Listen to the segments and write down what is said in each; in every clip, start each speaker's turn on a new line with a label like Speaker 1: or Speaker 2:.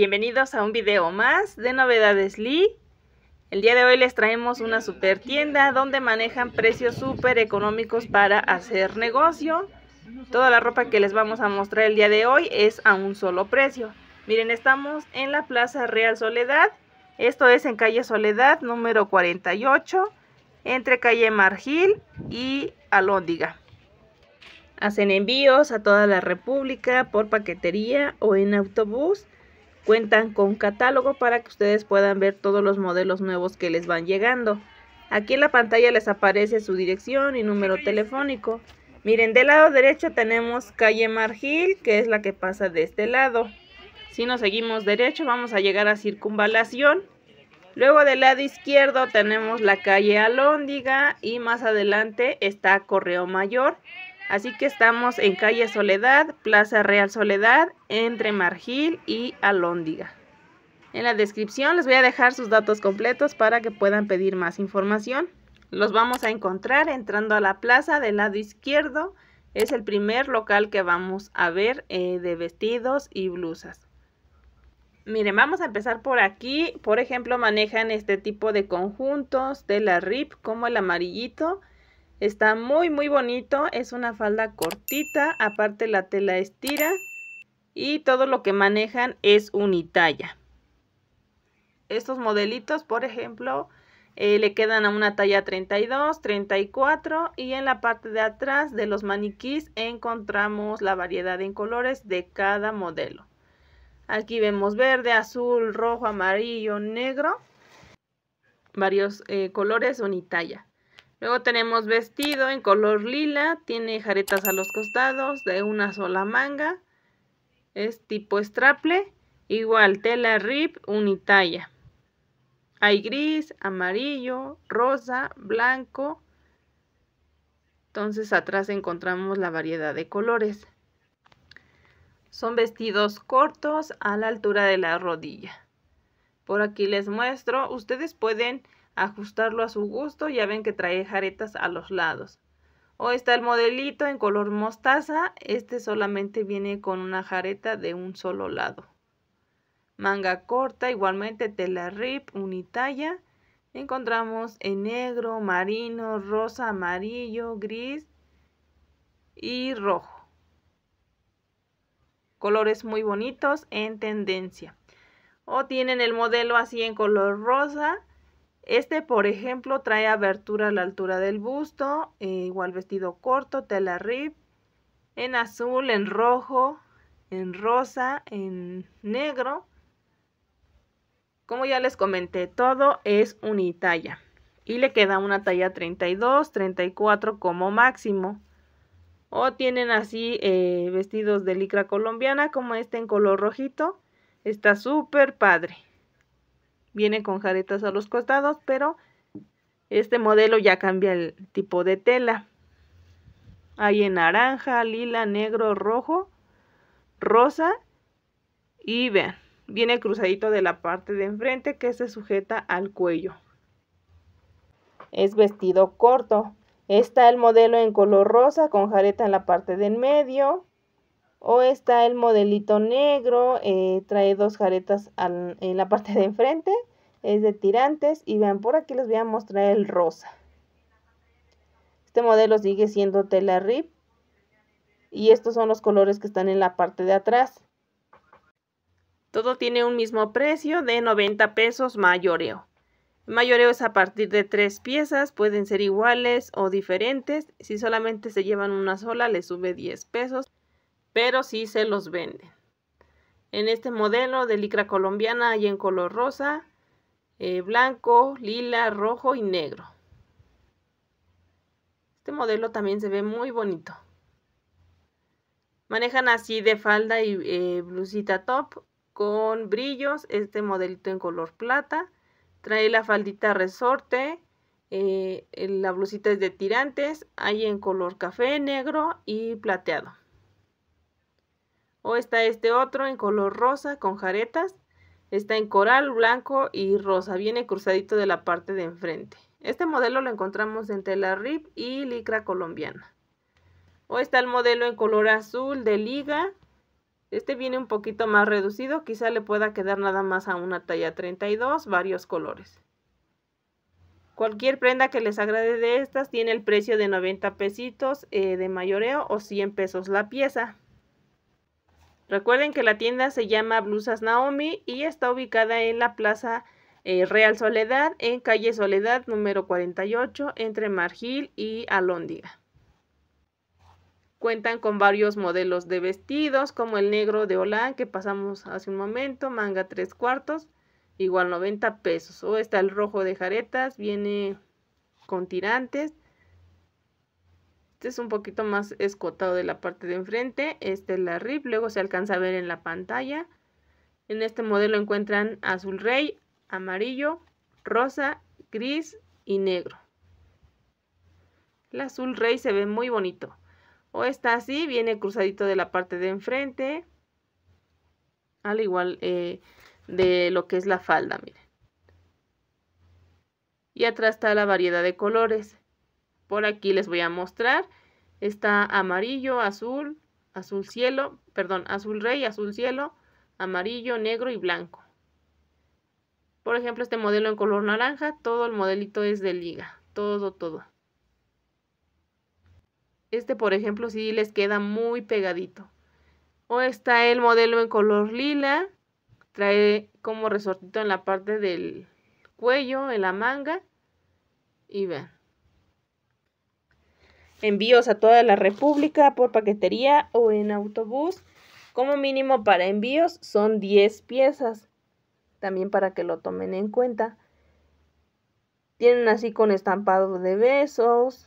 Speaker 1: bienvenidos a un video más de Novedades Lee. El día de hoy les traemos una super tienda donde manejan precios súper económicos para hacer negocio. Toda la ropa que les vamos a mostrar el día de hoy es a un solo precio. Miren, estamos en la Plaza Real Soledad. Esto es en calle Soledad número 48, entre calle Margil y Alóndiga. Hacen envíos a toda la República por paquetería o en autobús. Cuentan con catálogo para que ustedes puedan ver todos los modelos nuevos que les van llegando. Aquí en la pantalla les aparece su dirección y número telefónico. Miren, del lado derecho tenemos calle Margil, que es la que pasa de este lado. Si nos seguimos derecho vamos a llegar a Circunvalación. Luego del lado izquierdo tenemos la calle Alóndiga y más adelante está Correo Mayor. Así que estamos en calle Soledad, Plaza Real Soledad, entre Margil y Alóndiga. En la descripción les voy a dejar sus datos completos para que puedan pedir más información. Los vamos a encontrar entrando a la plaza del lado izquierdo. Es el primer local que vamos a ver eh, de vestidos y blusas. Miren, vamos a empezar por aquí. Por ejemplo, manejan este tipo de conjuntos de la RIP como el amarillito Está muy muy bonito, es una falda cortita, aparte la tela estira y todo lo que manejan es unitalla. Estos modelitos, por ejemplo, eh, le quedan a una talla 32, 34 y en la parte de atrás de los maniquís encontramos la variedad en colores de cada modelo. Aquí vemos verde, azul, rojo, amarillo, negro, varios eh, colores unitalla. Luego tenemos vestido en color lila, tiene jaretas a los costados de una sola manga. Es tipo straple, igual tela rip unitalla. Hay gris, amarillo, rosa, blanco. Entonces atrás encontramos la variedad de colores. Son vestidos cortos a la altura de la rodilla. Por aquí les muestro, ustedes pueden ajustarlo a su gusto, ya ven que trae jaretas a los lados. O está el modelito en color mostaza, este solamente viene con una jareta de un solo lado. Manga corta, igualmente tela rip, unitalla. Encontramos en negro, marino, rosa, amarillo, gris y rojo. Colores muy bonitos en tendencia. O tienen el modelo así en color rosa, este, por ejemplo, trae abertura a la altura del busto, eh, igual vestido corto, tela rib, en azul, en rojo, en rosa, en negro. Como ya les comenté, todo es unitalla. Y le queda una talla 32, 34 como máximo. O tienen así eh, vestidos de licra colombiana como este en color rojito. Está súper padre. Viene con jaretas a los costados, pero este modelo ya cambia el tipo de tela. Hay en naranja, lila, negro, rojo, rosa y vean, viene cruzadito de la parte de enfrente que se sujeta al cuello. Es vestido corto. Está el modelo en color rosa con jareta en la parte de en medio. O está el modelito negro, eh, trae dos jaretas en la parte de enfrente, es de tirantes y vean, por aquí les voy a mostrar el rosa. Este modelo sigue siendo tela rip y estos son los colores que están en la parte de atrás. Todo tiene un mismo precio de 90 pesos mayoreo. mayoreo es a partir de tres piezas, pueden ser iguales o diferentes. Si solamente se llevan una sola, le sube 10 pesos pero sí se los venden. En este modelo de licra colombiana hay en color rosa, eh, blanco, lila, rojo y negro. Este modelo también se ve muy bonito. Manejan así de falda y eh, blusita top con brillos, este modelito en color plata. Trae la faldita resorte, eh, la blusita es de tirantes, hay en color café, negro y plateado. O está este otro en color rosa con jaretas. Está en coral, blanco y rosa. Viene cruzadito de la parte de enfrente. Este modelo lo encontramos en tela rip y licra colombiana. O está el modelo en color azul de liga. Este viene un poquito más reducido. Quizá le pueda quedar nada más a una talla 32, varios colores. Cualquier prenda que les agrade de estas tiene el precio de 90 pesitos eh, de mayoreo o 100 pesos la pieza. Recuerden que la tienda se llama Blusas Naomi y está ubicada en la Plaza eh, Real Soledad, en calle Soledad número 48, entre Margil y Alóndiga. Cuentan con varios modelos de vestidos, como el negro de Olán que pasamos hace un momento, manga tres cuartos, igual 90 pesos. O está el rojo de jaretas, viene con tirantes, este es un poquito más escotado de la parte de enfrente. este es la RIP, luego se alcanza a ver en la pantalla. En este modelo encuentran azul rey, amarillo, rosa, gris y negro. El azul rey se ve muy bonito. O está así, viene cruzadito de la parte de enfrente. Al igual eh, de lo que es la falda, miren. Y atrás está la variedad de colores. Por aquí les voy a mostrar. Está amarillo, azul, azul cielo, perdón, azul rey, azul cielo, amarillo, negro y blanco. Por ejemplo, este modelo en color naranja, todo el modelito es de liga, todo, todo. Este, por ejemplo, sí les queda muy pegadito. O está el modelo en color lila, trae como resortito en la parte del cuello, en la manga. Y vean, envíos a toda la República por paquetería o en autobús. Como mínimo para envíos son 10 piezas. También para que lo tomen en cuenta. Tienen así con estampado de besos.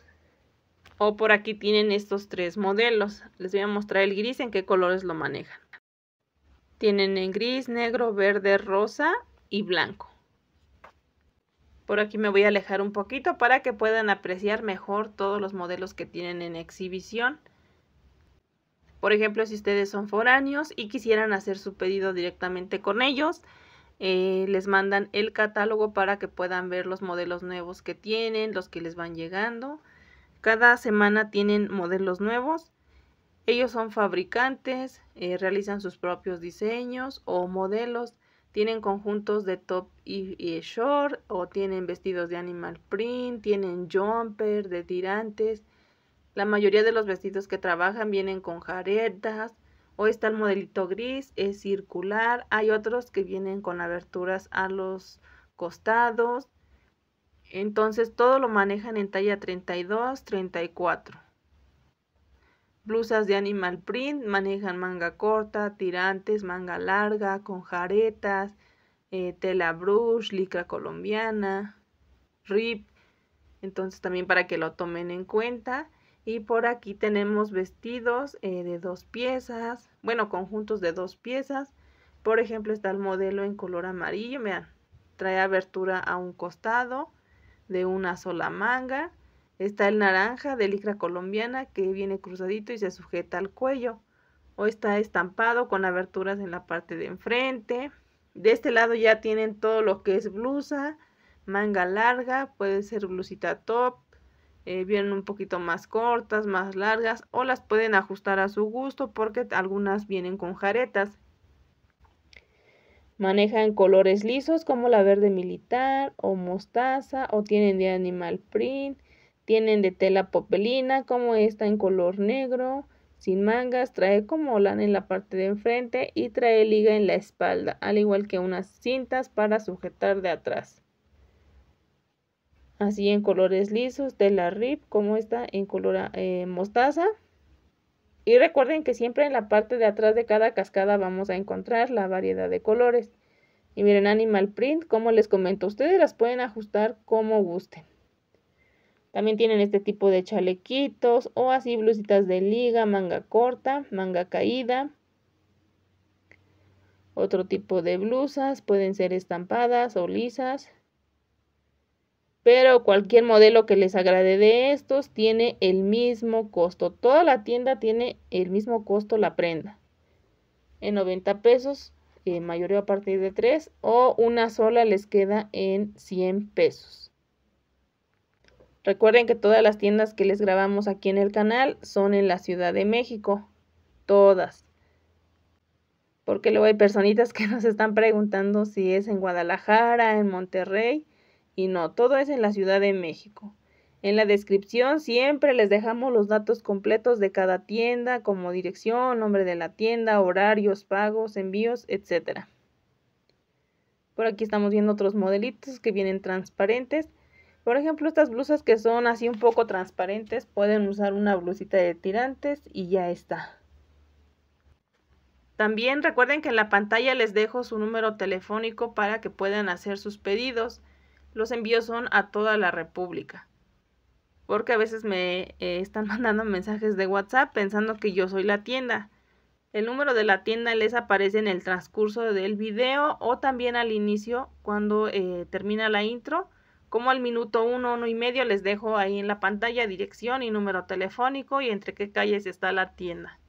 Speaker 1: O por aquí tienen estos tres modelos. Les voy a mostrar el gris en qué colores lo manejan. Tienen en gris, negro, verde, rosa y blanco. Por aquí me voy a alejar un poquito para que puedan apreciar mejor todos los modelos que tienen en exhibición. Por ejemplo, si ustedes son foráneos y quisieran hacer su pedido directamente con ellos, eh, les mandan el catálogo para que puedan ver los modelos nuevos que tienen, los que les van llegando. Cada semana tienen modelos nuevos. Ellos son fabricantes, eh, realizan sus propios diseños o modelos tienen conjuntos de top y, short o tienen vestidos de animal print, tienen jumper de tirantes. La mayoría de los vestidos que trabajan vienen con jaretas o está el modelito gris, es circular. Hay otros que vienen con aberturas a los costados. Entonces todo lo manejan en talla 32, 34 blusas de animal print, manejan manga corta, tirantes, manga larga, con jaretas, eh, tela brush, licra colombiana, rip. Entonces también para que lo tomen en cuenta. Y por aquí tenemos vestidos eh, de dos piezas, bueno, conjuntos de dos piezas. Por ejemplo, está el modelo en color amarillo, vean, trae abertura a un costado de una sola manga Está el naranja de licra colombiana que viene cruzadito y se sujeta al cuello. O está estampado con aberturas en la parte de enfrente. De este lado ya tienen todo lo que es blusa, manga larga, puede ser blusita top, eh, vienen un poquito más cortas, más largas o las pueden ajustar a su gusto porque algunas vienen con jaretas. Manejan colores lisos como la verde militar o mostaza o tienen de animal print tienen de tela popelina, como esta en color negro, sin mangas, trae como lana en la parte de enfrente y trae liga en la espalda, al igual que unas cintas para sujetar de atrás. Así en colores lisos, de la rip, como esta en color eh, mostaza. Y recuerden que siempre en la parte de atrás de cada cascada vamos a encontrar la variedad de colores. Y miren Animal Print, como les comento, ustedes las pueden ajustar como gusten. También tienen este tipo de chalequitos o así blusitas de liga, manga corta, manga caída. Otro tipo de blusas, pueden ser estampadas o lisas. Pero cualquier modelo que les agrade de estos tiene el mismo costo. Toda la tienda tiene el mismo costo la prenda. En 90 pesos, eh, mayoría a partir de 3 o una sola les queda en 100 pesos. Recuerden que todas las tiendas que les grabamos aquí en el canal son en la Ciudad de México. Todas. Porque luego hay personitas que nos están preguntando si es en Guadalajara, en Monterrey. Y no, todo es en la Ciudad de México. En la descripción siempre les dejamos los datos completos de cada tienda, como dirección, nombre de la tienda, horarios, pagos, envíos, etc. Por aquí estamos viendo otros modelitos que vienen transparentes. Por ejemplo, estas blusas que son así un poco transparentes, pueden usar una blusita de tirantes y ya está. También recuerden que en la pantalla les dejo su número telefónico para que puedan hacer sus pedidos. Los envíos son a toda la República. Porque a veces me eh, están mandando mensajes de WhatsApp pensando que yo soy la tienda. El número de la tienda les aparece en el transcurso del video o también al inicio cuando eh, termina la intro como al minuto 1, 1 y medio les dejo ahí en la pantalla dirección y número telefónico y entre qué calles está la tienda.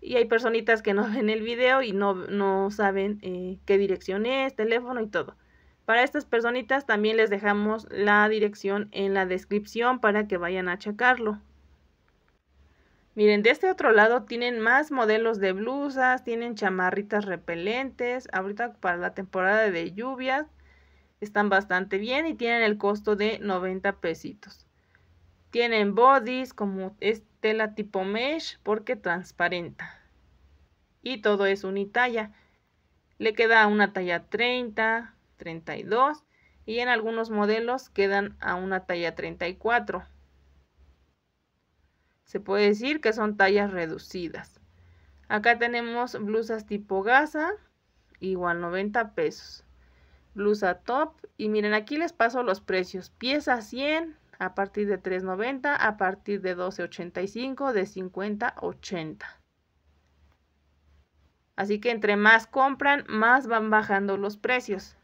Speaker 1: Y hay personitas que no ven el video y no, saben eh, qué dirección es, teléfono y todo. Para estas personitas también les dejamos la dirección en la descripción para que vayan a checarlo. Miren, de este otro lado tienen más modelos de blusas, tienen chamarritas repelentes, ahorita para la temporada de lluvias están bastante bien y tienen el costo de 90 pesitos. Tienen bodies como es tela tipo mesh porque transparenta. Y todo es unitalla. Le queda una talla 30, 32 y en algunos modelos quedan a una talla 34. Se puede decir que son tallas reducidas. Acá tenemos blusas tipo gasa, igual 90 pesos blusa top. Y miren, aquí les paso los precios. Pieza 100 a partir de 3.90, a partir de 12.85, de 50, 80. Así que entre más compran, más van bajando los precios.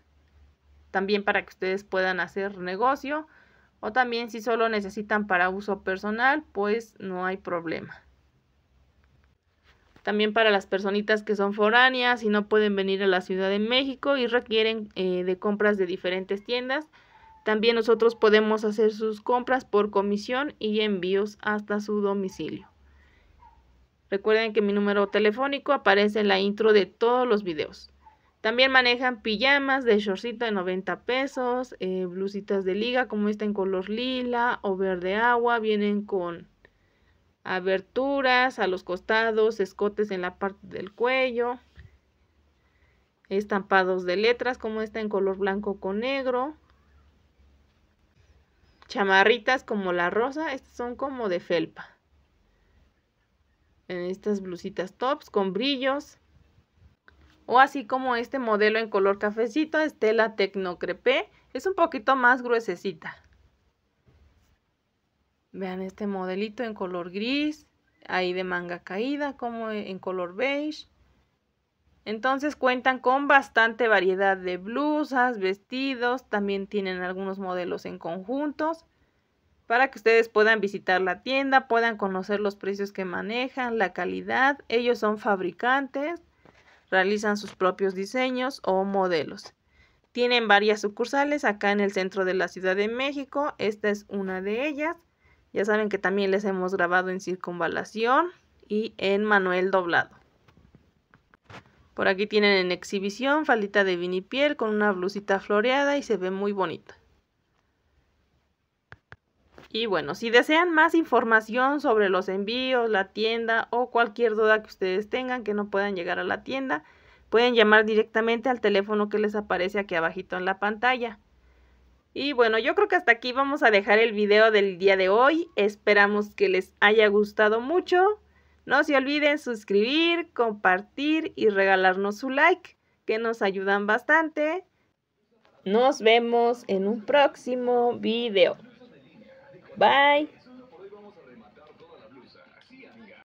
Speaker 1: También para que ustedes puedan hacer negocio o también si solo necesitan para uso personal, pues no hay problema también para las personitas que son foráneas y no pueden venir a la Ciudad de México y requieren eh, de compras de diferentes tiendas. También nosotros podemos hacer sus compras por comisión y envíos hasta su domicilio. Recuerden que mi número telefónico aparece en la intro de todos los videos. También manejan pijamas de shortcito de 90 pesos, eh, blusitas de liga como esta en color lila o verde agua, vienen con aberturas a los costados, escotes en la parte del cuello, estampados de letras como esta en color blanco con negro, chamarritas como la rosa, estas son como de felpa, en estas blusitas tops con brillos, o así como este modelo en color cafecito, Estela tecnocrepe, es un poquito más gruesecita. Vean este modelito en color gris, ahí de manga caída, como en color beige. Entonces cuentan con bastante variedad de blusas, vestidos, también tienen algunos modelos en conjuntos para que ustedes puedan visitar la tienda, puedan conocer los precios que manejan, la calidad. Ellos son fabricantes, realizan sus propios diseños o modelos. Tienen varias sucursales acá en el centro de la Ciudad de México, esta es una de ellas. Ya saben que también les hemos grabado en circunvalación y en Manuel doblado. Por aquí tienen en exhibición falita de vinipiel con una blusita floreada y se ve muy bonita. Y bueno, si desean más información sobre los envíos, la tienda o cualquier duda que ustedes tengan que no puedan llegar a la tienda, pueden llamar directamente al teléfono que les aparece aquí abajito en la pantalla. Y bueno, yo creo que hasta aquí vamos a dejar el video del día de hoy. Esperamos que les haya gustado mucho. No se olviden suscribir, compartir y regalarnos su like, que nos ayudan bastante. Nos vemos en un próximo video. Bye.